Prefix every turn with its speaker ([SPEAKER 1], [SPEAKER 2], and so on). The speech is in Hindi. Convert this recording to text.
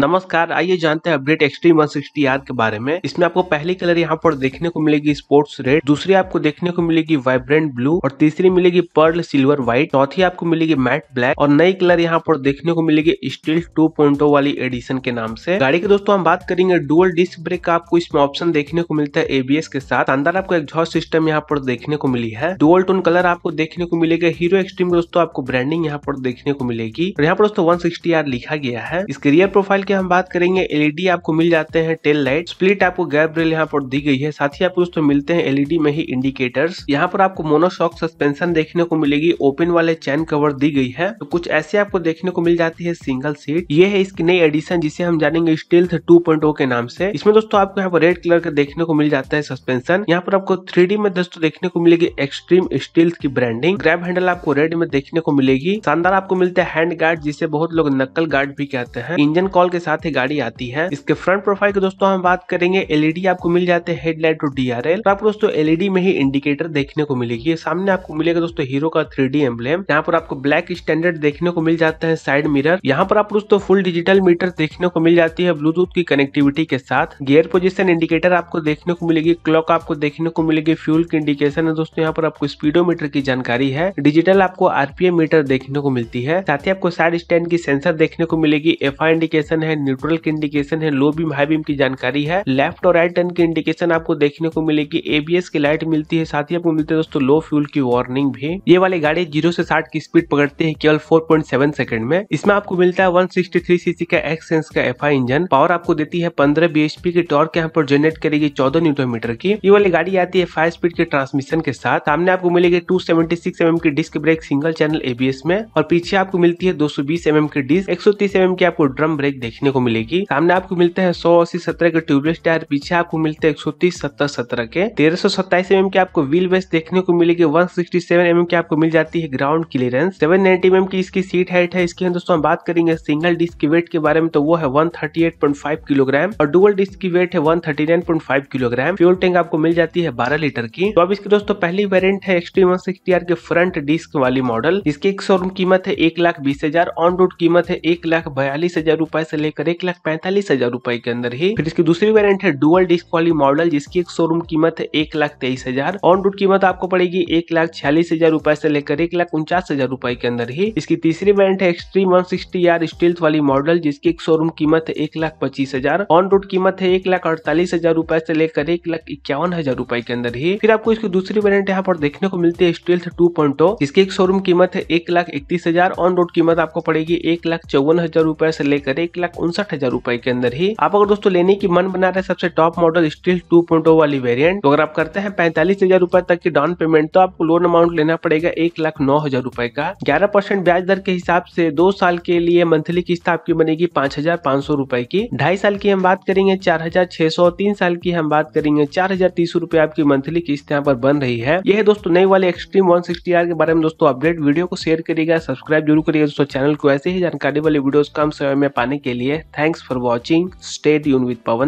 [SPEAKER 1] नमस्कार आइए जानते हैं अपडेट एक्सट्रीम आर के बारे में इसमें आपको पहली कलर यहाँ पर देखने को मिलेगी स्पोर्ट्स रेड दूसरी आपको देखने को मिलेगी वाइब्रेंट ब्लू और तीसरी मिलेगी पर्ल सिल्वर व्हाइट चौथी आपको मिलेगी मैट ब्लैक और नई कलर यहाँ पर देखने को मिलेगी स्टील पॉइंटो oh वाली एडिशन के नाम से गाड़ी के दोस्तों हम बात करेंगे डुअल डिस्क ब्रेक का आपको इसमें ऑप्शन देखने को मिलता है एबीएस के साथ अंदर आपको एग्जॉस्ट सिस्टम यहाँ पर देखने को मिली है डुअल टोन कलर आपको देखने को मिलेगा हीरो एक्सट्रीम दोस्तों आपको ब्रांडिंग यहाँ पर देखने को मिलेगी और यहाँ पर दोस्तों वन लिखा गया है इसके रियर प्रोफाइल की हम बात करेंगे एलईडी e आपको मिल जाते हैं टेल लाइट स्प्लिट आपको गैप रेल यहाँ पर दी गई है साथ ही आपको तो दोस्तों मिलते हैं एलईडी e में ही इंडिकेटर्स यहाँ पर आपको मोनोशॉक सस्पेंशन देखने को मिलेगी ओपन वाले चैन कवर दी गई है तो कुछ ऐसे आपको देखने को मिल जाती है सिंगल सीट ये है इसकी नई एडिशन जिसे हम जानेंगे स्टेल्थ 2.0 के नाम से इसमें दोस्तों आपको यहाँ पर रेड कलर का देखने को मिल जाता है सस्पेंशन यहाँ पर आपको थ्री में दोस्तों देखने को मिलेगी एक्सट्रीम स्टील की ब्रांडिंग ग्रैप हैंडल आपको रेड में देखने को मिलेगी शानदार आपको मिलता है हैंड गार्ड जिसे बहुत लोग नकल गार्ड भी कहते हैं इंजन कॉल के साथ ही गाड़ी आती है इसके फ्रंट प्रोफाइल की दोस्तों हम बात करेंगे एलईडी e आपको मिल जाते हैं हेडलाइट और डीआरएल तो आपको दोस्तों एलईडी e में ही इंडिकेटर देखने को मिलेगी सामने आपको मिलेगा दोस्तों हीरो का थ्री डी एम्बलेम यहाँ पर आपको ब्लैक स्टैंडर्ड देखने को मिल जाता है साइड मिरर यहाँ पर आपको दोस्तों फुल डिजिटल मीटर देखने को मिल जाती है ब्लूटूथ की कनेक्टिविटी के साथ गियर पोजिशन इंडिकेटर आपको देखने को मिलेगी क्लॉक आपको देखने को मिलेगी फ्यूल की इंडिकेशन है दोस्तों यहाँ पर आपको स्पीडो की जानकारी है डिजिटल आपको आरपीएम मीटर देखने को मिलती है साथ ही आपको साइड स्टैंड की सेंसर देखने को मिलेगी एफ इंडिकेशन इंडिकेशन है न्यूट्रल की इंडिकेशन है लो बीम हाई बीम की जानकारी है लेफ्ट और राइट टर्न की इंडिकेशन आपको देखने को मिलेगी एबीएस की लाइट मिलती है साथ ही आपको मिलती है दोस्तों लो फ्यूल की वार्निंग भी ये वाली गाड़ी जीरो से साठ की स्पीड पकड़ती है केवल फोर सेकंड में इसमें आपको मिलता है 163 सीसी का एक्सेंस का एफ इंजन पावर आपको देती है 15 बीएचपी की टॉर्क यहाँ पर जनरेट करेगी चौदह न्यूटन मीटर की ये वाली गाड़ी आती है फाइव स्पीड के ट्रांसमिशन के साथ सामने आपको मिलेगी टू सेवेंटी mm की disc brake single channel ABS में और पीछे आपको मिलती है दो सौ mm की डिस्क एक सौ mm की आपको ड्रम ब्रेक देखने को मिलेगी सामने आपको मिलते हैं सौ अस्सी सत्रह के ट्यूबलेस टायर पीछे आपको मिलते हैं एक सौ तीस सत्तर सत्रह के तेरह सौ सत्ताईस एम की आपको व्हील बेस देखने को मिलेगी वन सिक्सटी सेवन एम की आपको मिल जाती है ground clearance seven ninety M की इसकी सीट हाइट है इसके दोस्तों हम बात करेंगे सिंगल डिस्क की वेट के बारे में तो वो है one thirty eight point five kilogram और डुअल डिस्क की वेट है one thirty nine point five kilogram fuel tank आपको मिल जाती है बारह लीटर की तो अब इसके दोस्तों पहली वेरियंट है एक्सट्रीम वन सिक्सटी आर के फ्रंट डिस्क वाली मॉडल इसकी एक शोरूम कीमत है एक लाख बीस हजार ऑन रोड कीमत है एक लाख बयालीस हजार रूपए से लेकर एक लाख पैंतालीस हजार रुपए के अंदर ही फिर इसकी दूसरी वेरियंट है डुअल डिस्क वाली मॉडल जिसकी एक शोरूम कीमत है एक लाख तेईस हजार ऑन रोड कीमत आपको पड़ेगी एक लाख छियालीस हजार रुपए से लेकर एक लाख उनचास हजार रुपए के अंदर ही इसकी तीसरी वेरियंट है Xtreme one sixty R stealth वाली मॉडल जिसकी एक शोरूम कीमत है एक लाख पच्चीस हजार ऑन रोड कीमत है एक लाख अड़तालीस हजार रुपए से लेकर एक लाख इक्यावन हजार रुपए के अंदर ही फिर आपको इसकी दूसरी वेरियंट यहाँ पर देखने को मिलती है स्टील्थ टू पॉइंट जिसकी एक शोरूम कीमत है एक लाख इकतीस हजार ऑन रोड कीमत आपको पड़ेगी एक लाख चौवन हजार रुपए से लेकर एक लाख लाख उनसठ हजार रूपए के अंदर ही आप अगर दोस्तों लेने की मन बना रहे सबसे टॉप मॉडल स्टील टू वाली वेरियंट तो अगर आप करते हैं पैंतालीस हजार रूपए तक की डाउन पेमेंट तो आपको लोन अमाउंट लेना पड़ेगा एक लाख नौ हजार रूपए का ग्यारह परसेंट ब्याज दर के हिसाब से दो साल के लिए मंथली किस्त आपकी बनेगी पांच हजार पांच सौ रूपए की ढाई साल की हम बात करेंगे चार हजार छह सौ तीन साल की हम बात करेंगे चार हजार तीस रूपए आपकी मंथली किस्त यहाँ पर बन रही है यह दोस्तों नई वाले एक्सट्रीम वन सिक्सटी आर के बारे में दोस्तों अपडेट वीडियो को शेयर करिएगा सब्सक्राइब जरूर करिएगा दोस्तों चैनल को ऐसे ही जानकारी वाले वीडियो कम समय में पाने के लिए लिए थैंक्स फॉर वॉचिंग स्टे यून विद पवन